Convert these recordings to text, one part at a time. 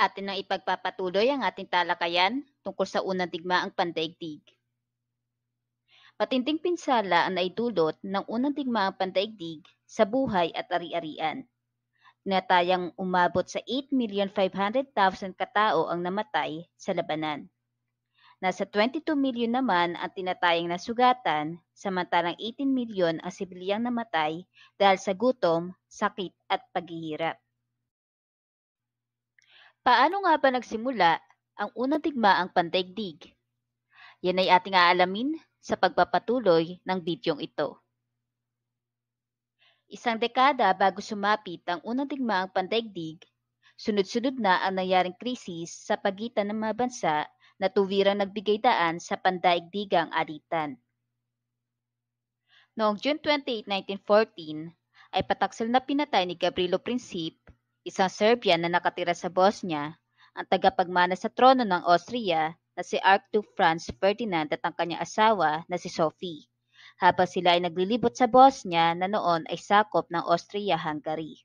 atin ang ipagpapatuloy ang ating talakayan tungkol sa unang digmaang pandaigdig. Matinding pinsala ang naidulot ng unang digmaang pandaigdig sa buhay at ari-arian. Tinatayang umabot sa 8,500,000 katao ang namatay sa labanan. Nasa 22 million naman ang tinatayang nasugatan, samantalang 18 million ang sibilyang namatay dahil sa gutom, sakit at paghihirap. Paano nga ba nagsimula ang unang digmaang pandaigdig? Yan ay ating aalamin sa pagpapatuloy ng bidyong ito. Isang dekada bago sumapit ang unang digmaang pandaigdig, sunod-sunod na ang nangyaring krisis sa pagitan ng mga bansa na tuwirang nagbigay daan sa pandaigdigang alitan. Noong June 28, 1914, ay pataksel na pinatay ni Gabrielo Princip Isang Serbian na nakatira sa Bosnia, ang tagapagmana sa trono ng Austria na si Archduke Franz Ferdinand at ang kanyang asawa na si Sophie, habang sila ay naglilibot sa Bosnia na noon ay sakop ng Austria-Hungary.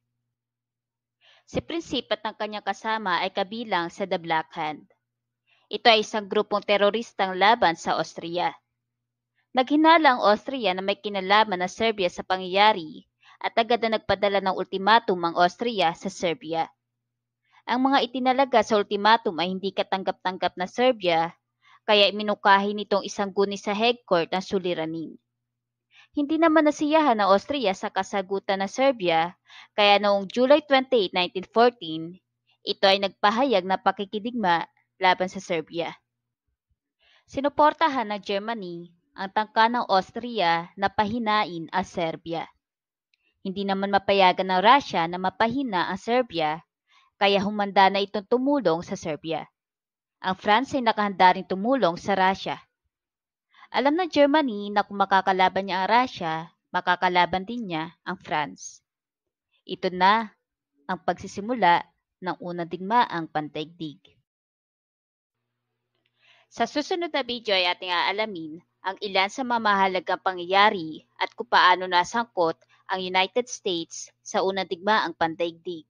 Si Prinsip at ang kanyang kasama ay kabilang sa The Black Hand. Ito ay isang grupong teroristang laban sa Austria. Naghinala ang Austria na may kinalaman na Serbia sa pangyayari at agad na nagpadala ng ultimatum ang Austria sa Serbia. Ang mga itinalaga sa ultimatum ay hindi katanggap-tanggap na Serbia, kaya iminukahi nitong isang guni sa headcourt ng ang suliranin. Hindi naman nasiyahan ng Austria sa kasagutan ng Serbia, kaya noong July 28, 1914, ito ay nagpahayag na pakikidigma laban sa Serbia. Sinuportahan ng Germany ang tangka ng Austria na pahinain ang Serbia. Hindi naman mapayagan ng Russia na mapahina ang Serbia, kaya humanda na itong tumulong sa Serbia. Ang France ay nakahanda rin tumulong sa Russia. Alam ng Germany na kung makakalaban niya ang Russia, makakalaban din niya ang France. Ito na ang pagsisimula ng unang digmaang pantaigdig. Sa susunod na video ay ating aalamin ang ilan sa mamahalagang pangyayari at kung paano nasangkot ang United States sa unang digmaang pandaigdig.